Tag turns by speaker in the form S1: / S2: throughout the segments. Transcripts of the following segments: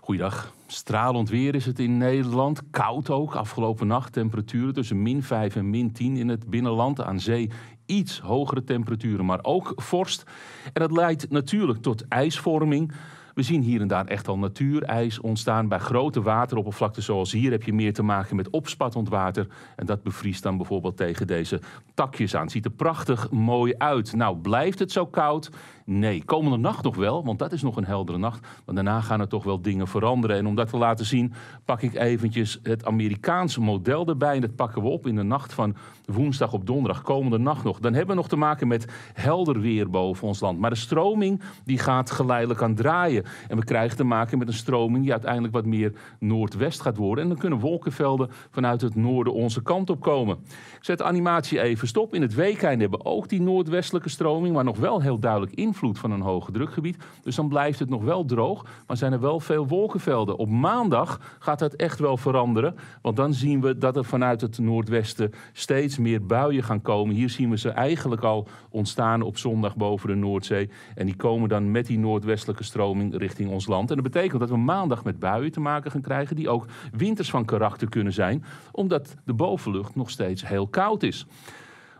S1: Goeiedag. Stralend weer is het in Nederland. Koud ook. Afgelopen nacht temperaturen tussen min 5 en min 10 in het binnenland. Aan zee iets hogere temperaturen, maar ook vorst. En dat leidt natuurlijk tot ijsvorming. We zien hier en daar echt al natuurijs ontstaan. Bij grote wateroppervlakten zoals hier heb je meer te maken met opspattend water. En dat bevriest dan bijvoorbeeld tegen deze takjes aan. Ziet er prachtig mooi uit. Nou, blijft het zo koud? Nee, komende nacht nog wel, want dat is nog een heldere nacht. Maar daarna gaan er toch wel dingen veranderen. En om dat te laten zien, pak ik eventjes het Amerikaanse model erbij. En dat pakken we op in de nacht van woensdag op donderdag, komende nacht nog. Dan hebben we nog te maken met helder weer boven ons land. Maar de stroming die gaat geleidelijk aan draaien. En we krijgen te maken met een stroming die uiteindelijk wat meer noordwest gaat worden. En dan kunnen wolkenvelden vanuit het noorden onze kant op komen. Ik zet de animatie even stop. In het weekend hebben we ook die noordwestelijke stroming, maar nog wel heel duidelijk invloed van een hoge drukgebied. Dus dan blijft het nog wel droog, maar zijn er wel veel wolkenvelden. Op maandag gaat dat echt wel veranderen, want dan zien we dat er vanuit het noordwesten steeds meer buien gaan komen. Hier zien we ze eigenlijk al ontstaan op zondag boven de Noordzee. En die komen dan met die noordwestelijke stroming richting, ons land. En dat betekent dat we maandag met buien te maken gaan krijgen, die ook winters van karakter kunnen zijn, omdat de bovenlucht nog steeds heel koud is.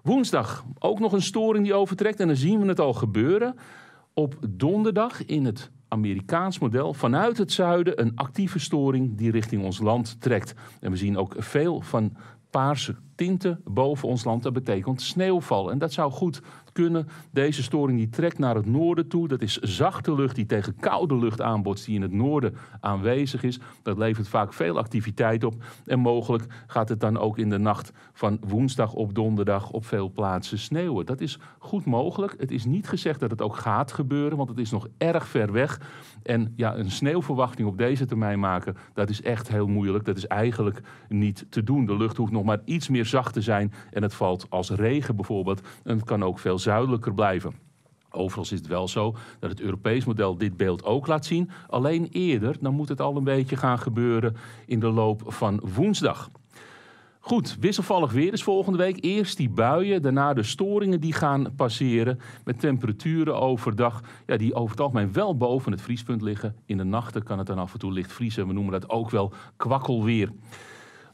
S1: Woensdag ook nog een storing die overtrekt en dan zien we het al gebeuren. Op donderdag in het Amerikaans model vanuit het zuiden een actieve storing die richting ons land trekt. En we zien ook veel van paarse tinten boven ons land. Dat betekent sneeuwval. En dat zou goed kunnen. Deze storing die trekt naar het noorden toe. Dat is zachte lucht die tegen koude lucht aanbotst die in het noorden aanwezig is. Dat levert vaak veel activiteit op. En mogelijk gaat het dan ook in de nacht van woensdag op donderdag op veel plaatsen sneeuwen. Dat is goed mogelijk. Het is niet gezegd dat het ook gaat gebeuren, want het is nog erg ver weg. En ja, een sneeuwverwachting op deze termijn maken, dat is echt heel moeilijk. Dat is eigenlijk niet te doen. De lucht hoeft nog maar iets meer zacht te zijn en het valt als regen bijvoorbeeld. En het kan ook veel zuidelijker blijven. Overigens is het wel zo dat het Europees model dit beeld ook laat zien. Alleen eerder, dan moet het al een beetje gaan gebeuren in de loop van woensdag. Goed, wisselvallig weer is volgende week. Eerst die buien, daarna de storingen die gaan passeren. Met temperaturen overdag ja, die over het algemeen wel boven het vriespunt liggen. In de nachten kan het dan af en toe licht vriezen. We noemen dat ook wel kwakkelweer.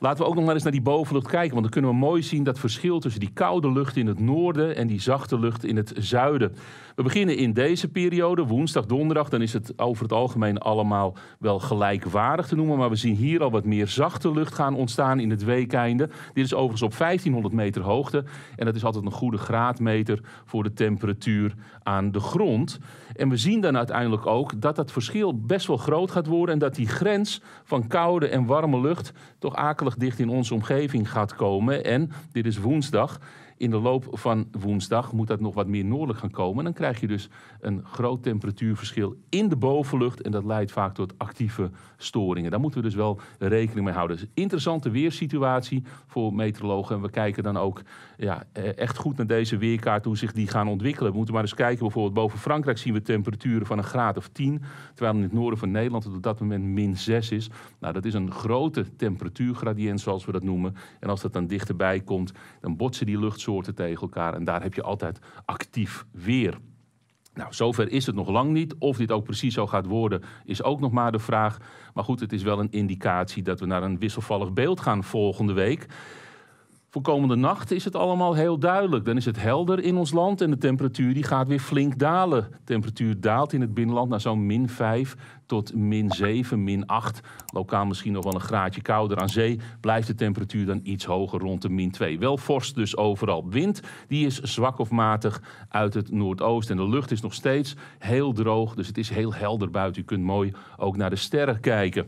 S1: Laten we ook nog maar eens naar die bovenlucht kijken. Want dan kunnen we mooi zien dat verschil tussen die koude lucht in het noorden en die zachte lucht in het zuiden. We beginnen in deze periode, woensdag, donderdag. Dan is het over het algemeen allemaal wel gelijkwaardig te noemen. Maar we zien hier al wat meer zachte lucht gaan ontstaan in het weekeinde. Dit is overigens op 1500 meter hoogte. En dat is altijd een goede graadmeter voor de temperatuur aan de grond. En we zien dan uiteindelijk ook dat dat verschil best wel groot gaat worden. En dat die grens van koude en warme lucht toch akelig dicht in onze omgeving gaat komen. En dit is woensdag. In de loop van woensdag moet dat nog wat meer noordelijk gaan komen. En dan krijg je dus een groot temperatuurverschil in de bovenlucht. En dat leidt vaak tot actieve storingen. Daar moeten we dus wel rekening mee houden. Een dus interessante weersituatie voor meteorologen. En we kijken dan ook ja, e-, echt goed naar deze weerkaart, hoe zich die gaan ontwikkelen. We moeten maar eens kijken, bijvoorbeeld boven Frankrijk zien we temperaturen van een graad of 10. Terwijl in het noorden van Nederland het op dat moment min 6 is. Nou, dat is een grote temperatuurgradient, zoals we dat noemen. En als dat dan dichterbij komt, dan botsen die lucht soorten tegen elkaar. En daar heb je altijd actief weer. Nou, zover is het nog lang niet. Of dit ook precies zo gaat worden, is ook nog maar de vraag. Maar goed, het is wel een indicatie dat we naar een wisselvallig beeld gaan volgende week voor komende nacht is het allemaal heel duidelijk. Dan is het helder in ons land en de temperatuur die gaat weer flink dalen. De temperatuur daalt in het binnenland naar zo'n min 5 tot min 7, min 8. Lokaal misschien nog wel een graadje kouder aan zee. Blijft de temperatuur dan iets hoger rond de min 2. Wel vorst dus overal. Wind die is zwak of matig uit het noordoosten. En de lucht is nog steeds heel droog, dus het is heel helder buiten. U kunt mooi ook naar de sterren kijken.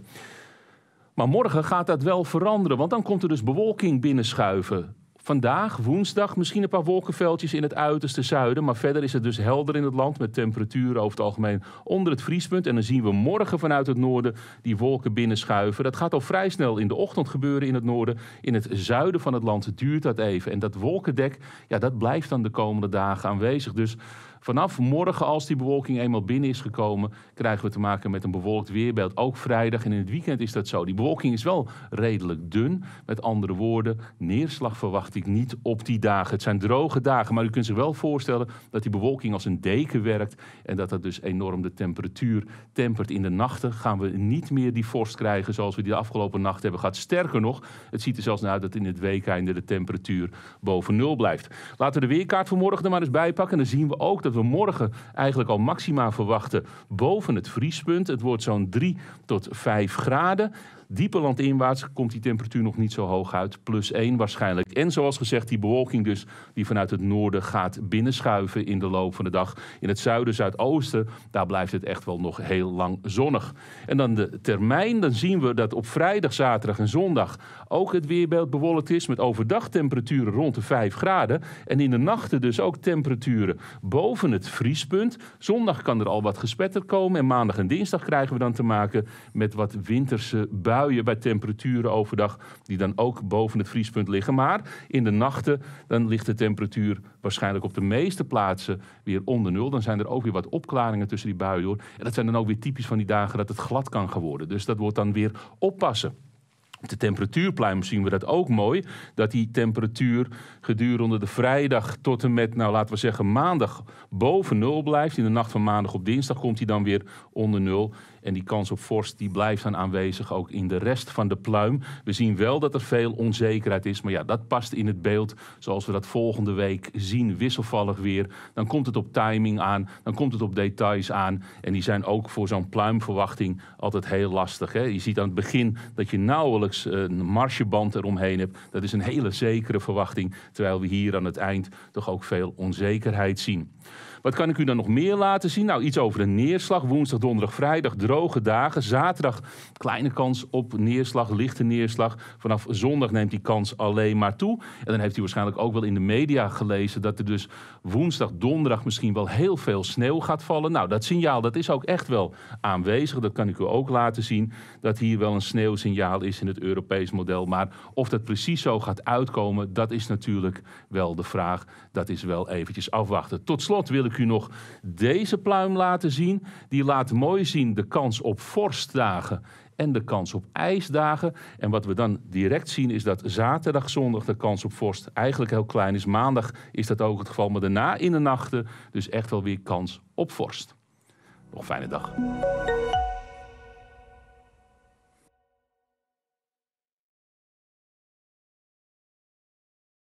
S1: Maar morgen gaat dat wel veranderen, want dan komt er dus bewolking binnenschuiven. Vandaag, woensdag, misschien een paar wolkenveldjes in het uiterste zuiden. Maar verder is het dus helder in het land met temperaturen over het algemeen onder het vriespunt. En dan zien we morgen vanuit het noorden die wolken binnenschuiven. Dat gaat al vrij snel in de ochtend gebeuren in het noorden. In het zuiden van het land duurt dat even. En dat wolkendek, ja, dat blijft dan de komende dagen aanwezig. Dus Vanaf morgen, als die bewolking eenmaal binnen is gekomen, krijgen we te maken met een bewolkt weerbeeld. Ook vrijdag en in het weekend is dat zo. Die bewolking is wel redelijk dun. Met andere woorden, neerslag verwacht ik niet op die dagen. Het zijn droge dagen, maar u kunt zich wel voorstellen dat die bewolking als een deken werkt. En dat dat dus enorm de temperatuur tempert. In de nachten gaan we niet meer die vorst krijgen zoals we die de afgelopen nacht hebben gehad. Sterker nog, het ziet er zelfs naar uit dat in het weekeinde de temperatuur boven nul blijft. Laten we de weerkaart vanmorgen er maar eens bij pakken. Dan zien we ook dat dat we morgen eigenlijk al maxima verwachten boven het vriespunt. Het wordt zo'n 3 tot 5 graden. Dieper landinwaarts komt die temperatuur nog niet zo hoog uit. Plus 1 waarschijnlijk. En zoals gezegd, die bewolking dus die vanuit het noorden gaat binnenschuiven in de loop van de dag. In het zuiden, zuidoosten, daar blijft het echt wel nog heel lang zonnig. En dan de termijn, dan zien we dat op vrijdag, zaterdag en zondag ook het weerbeeld bewolkt is. Met overdag temperaturen rond de 5 graden. En in de nachten dus ook temperaturen boven het vriespunt. Zondag kan er al wat gespetter komen. En maandag en dinsdag krijgen we dan te maken met wat winterse buien bij temperaturen overdag die dan ook boven het vriespunt liggen. Maar in de nachten dan ligt de temperatuur waarschijnlijk op de meeste plaatsen weer onder nul. Dan zijn er ook weer wat opklaringen tussen die buien door. En dat zijn dan ook weer typisch van die dagen dat het glad kan geworden. worden. Dus dat wordt dan weer oppassen. Op de temperatuurpluim zien we dat ook mooi. Dat die temperatuur gedurende de vrijdag tot en met, nou laten we zeggen, maandag boven nul blijft. In de nacht van maandag op dinsdag komt hij dan weer onder nul. En die kans op vorst die blijft dan aanwezig ook in de rest van de pluim. We zien wel dat er veel onzekerheid is. Maar ja, dat past in het beeld zoals we dat volgende week zien. Wisselvallig weer. Dan komt het op timing aan. Dan komt het op details aan. En die zijn ook voor zo'n pluimverwachting altijd heel lastig. Hè? Je ziet aan het begin dat je nauwelijks eh, een marsjeband eromheen hebt. Dat is een hele zekere verwachting. Terwijl we hier aan het eind toch ook veel onzekerheid zien. Wat kan ik u dan nog meer laten zien? Nou, iets over de neerslag. Woensdag, donderdag, vrijdag droge dagen. Zaterdag kleine kans op neerslag, lichte neerslag. Vanaf zondag neemt die kans alleen maar toe. En dan heeft u waarschijnlijk ook wel in de media gelezen dat er dus woensdag, donderdag misschien wel heel veel sneeuw gaat vallen. Nou, dat signaal dat is ook echt wel aanwezig. Dat kan ik u ook laten zien. Dat hier wel een sneeuwsignaal is in het Europees model. Maar of dat precies zo gaat uitkomen, dat is natuurlijk wel de vraag. Dat is wel eventjes afwachten. Tot slot wil ik u nog deze pluim laten zien. Die laat mooi zien de kans kans op vorstdagen en de kans op ijsdagen. En wat we dan direct zien is dat zaterdag, zondag de kans op vorst eigenlijk heel klein is. Maandag is dat ook het geval, maar daarna in de nachten dus echt wel weer kans op vorst. Nog een fijne dag.